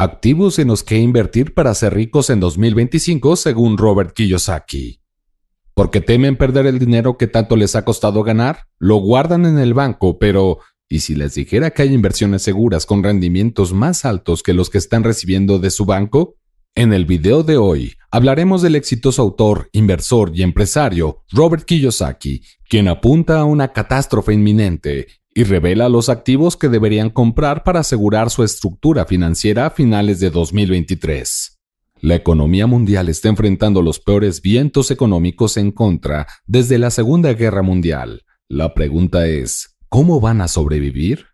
Activos en los que invertir para ser ricos en 2025, según Robert Kiyosaki. Porque temen perder el dinero que tanto les ha costado ganar, lo guardan en el banco, pero ¿y si les dijera que hay inversiones seguras con rendimientos más altos que los que están recibiendo de su banco? En el video de hoy hablaremos del exitoso autor, inversor y empresario Robert Kiyosaki, quien apunta a una catástrofe inminente y revela los activos que deberían comprar para asegurar su estructura financiera a finales de 2023. La economía mundial está enfrentando los peores vientos económicos en contra desde la Segunda Guerra Mundial. La pregunta es, ¿cómo van a sobrevivir?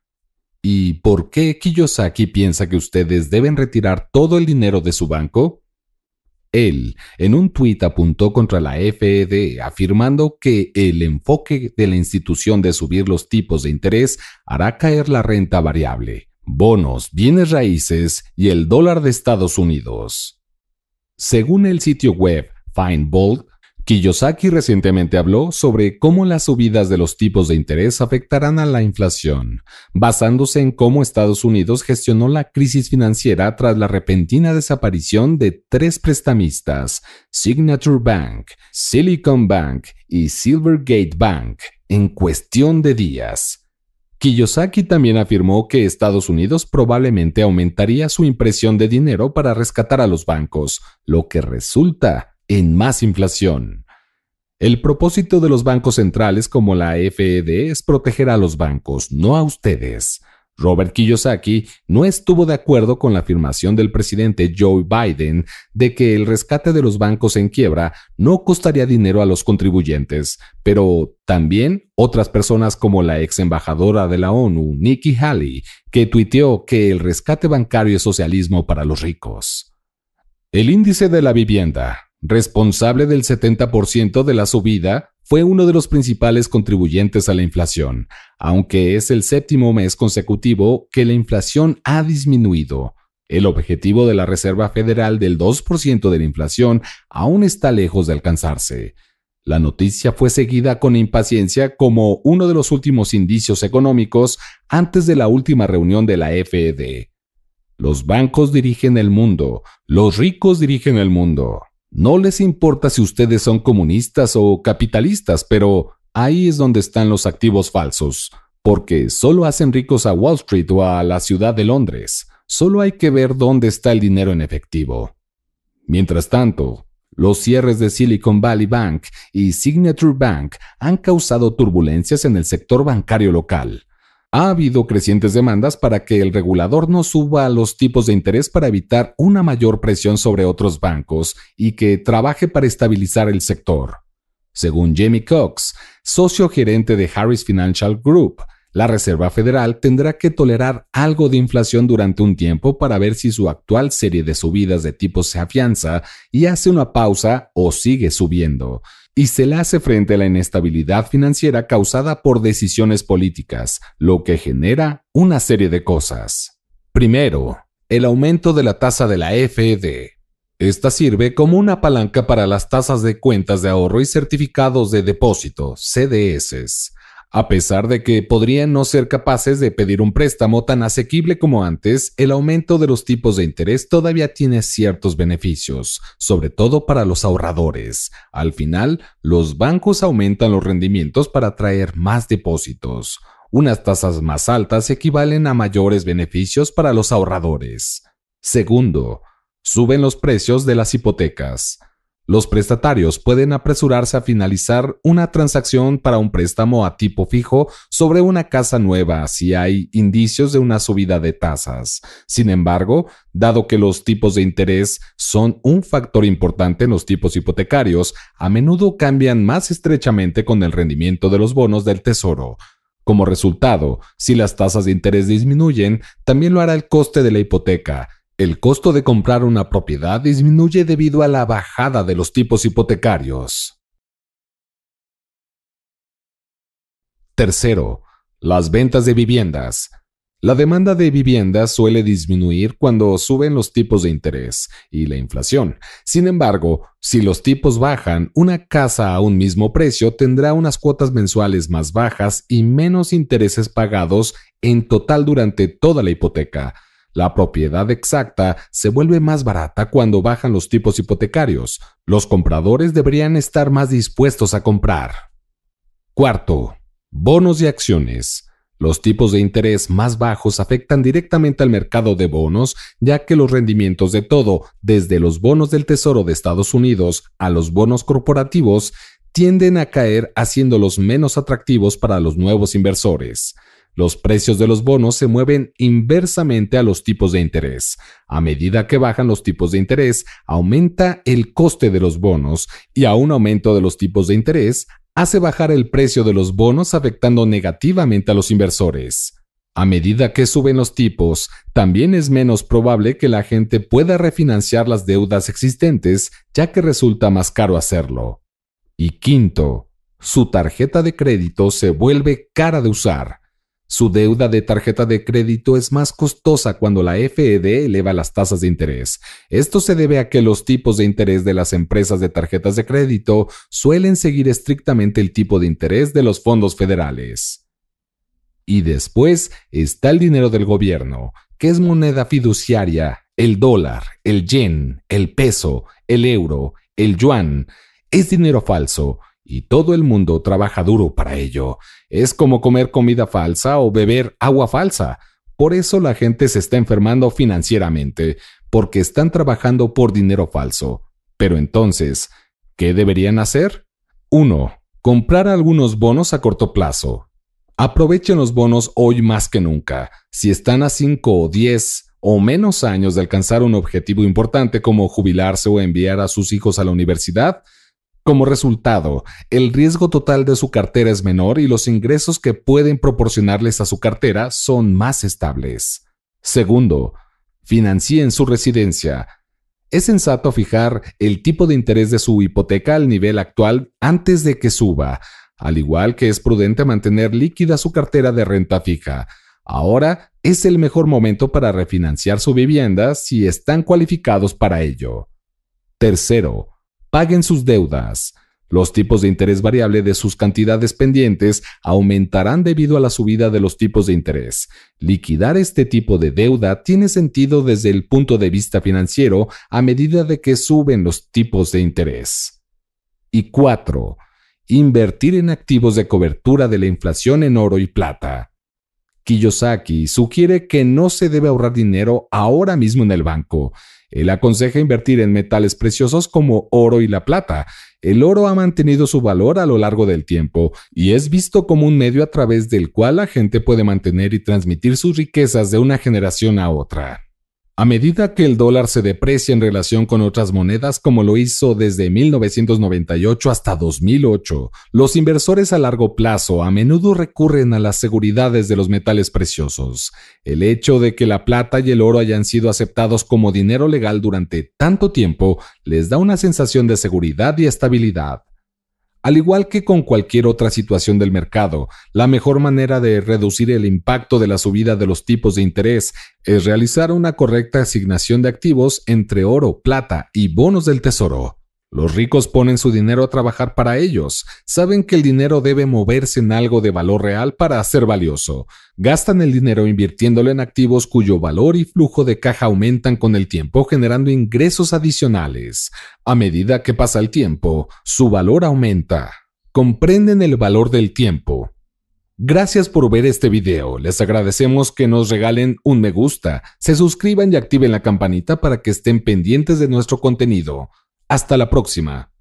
¿Y por qué Kiyosaki piensa que ustedes deben retirar todo el dinero de su banco? Él en un tuit apuntó contra la FED afirmando que el enfoque de la institución de subir los tipos de interés hará caer la renta variable, bonos, bienes raíces y el dólar de Estados Unidos. Según el sitio web FindBold. Kiyosaki recientemente habló sobre cómo las subidas de los tipos de interés afectarán a la inflación, basándose en cómo Estados Unidos gestionó la crisis financiera tras la repentina desaparición de tres prestamistas, Signature Bank, Silicon Bank y Silvergate Bank, en cuestión de días. Kiyosaki también afirmó que Estados Unidos probablemente aumentaría su impresión de dinero para rescatar a los bancos, lo que resulta en más inflación. El propósito de los bancos centrales como la FED es proteger a los bancos, no a ustedes. Robert Kiyosaki no estuvo de acuerdo con la afirmación del presidente Joe Biden de que el rescate de los bancos en quiebra no costaría dinero a los contribuyentes, pero también otras personas como la ex embajadora de la ONU, Nikki Haley, que tuiteó que el rescate bancario es socialismo para los ricos. El índice de la vivienda, responsable del 70% de la subida, fue uno de los principales contribuyentes a la inflación, aunque es el séptimo mes consecutivo que la inflación ha disminuido. El objetivo de la Reserva Federal del 2% de la inflación aún está lejos de alcanzarse. La noticia fue seguida con impaciencia como uno de los últimos indicios económicos antes de la última reunión de la FED. Los bancos dirigen el mundo, los ricos dirigen el mundo. No les importa si ustedes son comunistas o capitalistas, pero ahí es donde están los activos falsos, porque solo hacen ricos a Wall Street o a la ciudad de Londres. Solo hay que ver dónde está el dinero en efectivo. Mientras tanto, los cierres de Silicon Valley Bank y Signature Bank han causado turbulencias en el sector bancario local ha habido crecientes demandas para que el regulador no suba los tipos de interés para evitar una mayor presión sobre otros bancos y que trabaje para estabilizar el sector. Según Jamie Cox, socio gerente de Harris Financial Group, la Reserva Federal tendrá que tolerar algo de inflación durante un tiempo para ver si su actual serie de subidas de tipos se afianza y hace una pausa o sigue subiendo y se le hace frente a la inestabilidad financiera causada por decisiones políticas, lo que genera una serie de cosas. Primero, el aumento de la tasa de la FED. Esta sirve como una palanca para las tasas de cuentas de ahorro y certificados de depósito, CDS, a pesar de que podrían no ser capaces de pedir un préstamo tan asequible como antes, el aumento de los tipos de interés todavía tiene ciertos beneficios, sobre todo para los ahorradores. Al final, los bancos aumentan los rendimientos para atraer más depósitos. Unas tasas más altas equivalen a mayores beneficios para los ahorradores. Segundo, suben los precios de las hipotecas. Los prestatarios pueden apresurarse a finalizar una transacción para un préstamo a tipo fijo sobre una casa nueva si hay indicios de una subida de tasas. Sin embargo, dado que los tipos de interés son un factor importante en los tipos hipotecarios, a menudo cambian más estrechamente con el rendimiento de los bonos del tesoro. Como resultado, si las tasas de interés disminuyen, también lo hará el coste de la hipoteca, el costo de comprar una propiedad disminuye debido a la bajada de los tipos hipotecarios. Tercero, las ventas de viviendas. La demanda de viviendas suele disminuir cuando suben los tipos de interés y la inflación. Sin embargo, si los tipos bajan, una casa a un mismo precio tendrá unas cuotas mensuales más bajas y menos intereses pagados en total durante toda la hipoteca, la propiedad exacta se vuelve más barata cuando bajan los tipos hipotecarios. Los compradores deberían estar más dispuestos a comprar. Cuarto, bonos y acciones. Los tipos de interés más bajos afectan directamente al mercado de bonos, ya que los rendimientos de todo, desde los bonos del Tesoro de Estados Unidos a los bonos corporativos, tienden a caer haciéndolos menos atractivos para los nuevos inversores. Los precios de los bonos se mueven inversamente a los tipos de interés. A medida que bajan los tipos de interés, aumenta el coste de los bonos y a un aumento de los tipos de interés hace bajar el precio de los bonos afectando negativamente a los inversores. A medida que suben los tipos, también es menos probable que la gente pueda refinanciar las deudas existentes, ya que resulta más caro hacerlo. Y quinto, su tarjeta de crédito se vuelve cara de usar. Su deuda de tarjeta de crédito es más costosa cuando la FED eleva las tasas de interés. Esto se debe a que los tipos de interés de las empresas de tarjetas de crédito suelen seguir estrictamente el tipo de interés de los fondos federales. Y después está el dinero del gobierno, que es moneda fiduciaria, el dólar, el yen, el peso, el euro, el yuan. Es dinero falso y todo el mundo trabaja duro para ello. Es como comer comida falsa o beber agua falsa. Por eso la gente se está enfermando financieramente, porque están trabajando por dinero falso. Pero entonces, ¿qué deberían hacer? 1. Comprar algunos bonos a corto plazo. Aprovechen los bonos hoy más que nunca. Si están a 5 o 10 o menos años de alcanzar un objetivo importante como jubilarse o enviar a sus hijos a la universidad, como resultado, el riesgo total de su cartera es menor y los ingresos que pueden proporcionarles a su cartera son más estables. Segundo, financien su residencia. Es sensato fijar el tipo de interés de su hipoteca al nivel actual antes de que suba, al igual que es prudente mantener líquida su cartera de renta fija. Ahora es el mejor momento para refinanciar su vivienda si están cualificados para ello. Tercero, paguen sus deudas. Los tipos de interés variable de sus cantidades pendientes aumentarán debido a la subida de los tipos de interés. Liquidar este tipo de deuda tiene sentido desde el punto de vista financiero a medida de que suben los tipos de interés. Y 4. Invertir en activos de cobertura de la inflación en oro y plata. Kiyosaki sugiere que no se debe ahorrar dinero ahora mismo en el banco. Él aconseja invertir en metales preciosos como oro y la plata. El oro ha mantenido su valor a lo largo del tiempo y es visto como un medio a través del cual la gente puede mantener y transmitir sus riquezas de una generación a otra. A medida que el dólar se deprecia en relación con otras monedas como lo hizo desde 1998 hasta 2008, los inversores a largo plazo a menudo recurren a las seguridades de los metales preciosos. El hecho de que la plata y el oro hayan sido aceptados como dinero legal durante tanto tiempo les da una sensación de seguridad y estabilidad. Al igual que con cualquier otra situación del mercado, la mejor manera de reducir el impacto de la subida de los tipos de interés es realizar una correcta asignación de activos entre oro, plata y bonos del tesoro. Los ricos ponen su dinero a trabajar para ellos. Saben que el dinero debe moverse en algo de valor real para ser valioso. Gastan el dinero invirtiéndolo en activos cuyo valor y flujo de caja aumentan con el tiempo, generando ingresos adicionales. A medida que pasa el tiempo, su valor aumenta. Comprenden el valor del tiempo. Gracias por ver este video, les agradecemos que nos regalen un me gusta, se suscriban y activen la campanita para que estén pendientes de nuestro contenido. Hasta la próxima.